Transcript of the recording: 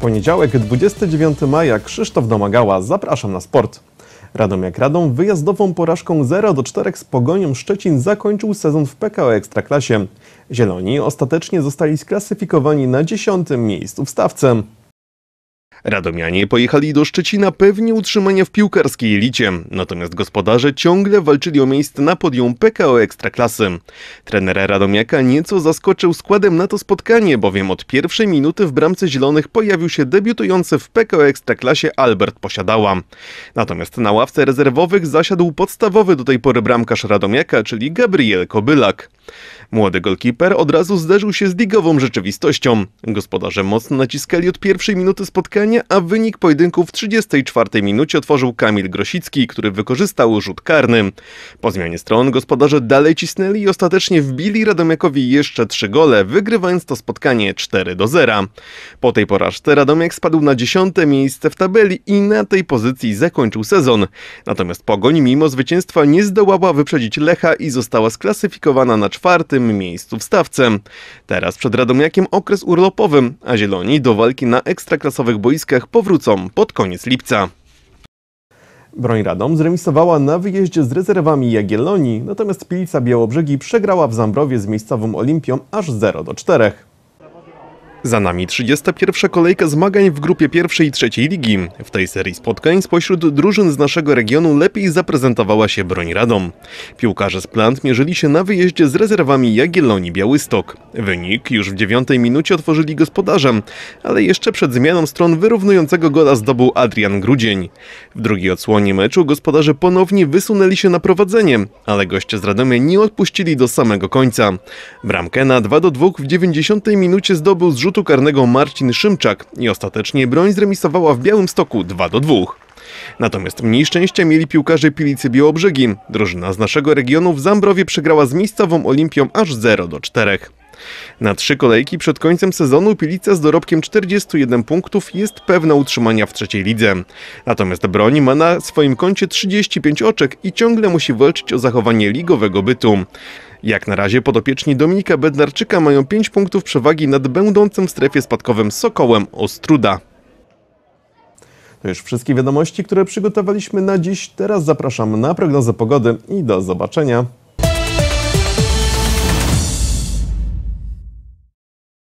poniedziałek, 29 maja, Krzysztof Domagała, zapraszam na sport. Radom jak Radom wyjazdową porażką 0-4 z Pogonią Szczecin zakończył sezon w PKO Ekstraklasie. Zieloni ostatecznie zostali sklasyfikowani na 10. miejscu w stawce. Radomianie pojechali do Szczecina pewnie utrzymania w piłkarskiej elicie, natomiast gospodarze ciągle walczyli o miejsce na podium PKO Ekstraklasy. Trenera Radomiaka nieco zaskoczył składem na to spotkanie, bowiem od pierwszej minuty w bramce zielonych pojawił się debiutujący w PKO Ekstraklasie Albert Posiadała. Natomiast na ławce rezerwowych zasiadł podstawowy do tej pory bramkarz Radomiaka, czyli Gabriel Kobylak. Młody golkiper od razu zderzył się z ligową rzeczywistością. Gospodarze mocno naciskali od pierwszej minuty spotkania, a wynik pojedynku w 34 minucie otworzył Kamil Grosicki, który wykorzystał rzut karny. Po zmianie stron gospodarze dalej cisnęli i ostatecznie wbili Radomiakowi jeszcze trzy gole, wygrywając to spotkanie 4 do 0. Po tej porażce Radomiak spadł na 10 miejsce w tabeli i na tej pozycji zakończył sezon. Natomiast Pogoń mimo zwycięstwa nie zdołała wyprzedzić Lecha i została sklasyfikowana na czwartym czwartym miejscu w stawce. Teraz przed Radomiakiem okres urlopowy, a Zieloni do walki na ekstraklasowych boiskach powrócą pod koniec lipca. Broń Radom zremisowała na wyjeździe z rezerwami Jagiellonii, natomiast Pilica Białobrzegi przegrała w Zambrowie z miejscową Olimpią aż 0 do 4. Za nami 31. kolejka zmagań w grupie pierwszej i trzeciej ligi. W tej serii spotkań spośród drużyn z naszego regionu lepiej zaprezentowała się broń Radom. Piłkarze z plant mierzyli się na wyjeździe z rezerwami Jagiellonii Białystok. Wynik już w dziewiątej minucie otworzyli gospodarzem, ale jeszcze przed zmianą stron wyrównującego gola zdobył Adrian Grudzień. W drugiej odsłonie meczu gospodarze ponownie wysunęli się na prowadzenie, ale goście z Radomia nie odpuścili do samego końca. Bramkę na 2 do 2 w 90 minucie zdobył zrzut rzutu karnego Marcin Szymczak i ostatecznie broń zremisowała w białym stoku 2 do 2. Natomiast mniej szczęścia mieli piłkarze Pilicy Białobrzegi. drużyna z naszego regionu w Zambrowie przegrała z miejscową Olimpią aż 0 do 4. Na trzy kolejki przed końcem sezonu Pilica z dorobkiem 41 punktów jest pewna utrzymania w trzeciej lidze. Natomiast Broń ma na swoim koncie 35 oczek i ciągle musi walczyć o zachowanie ligowego bytu. Jak na razie podopieczni Dominika Bednarczyka mają 5 punktów przewagi nad będącym w strefie spadkowym Sokołem Ostruda. To już wszystkie wiadomości, które przygotowaliśmy na dziś. Teraz zapraszam na prognozę pogody i do zobaczenia.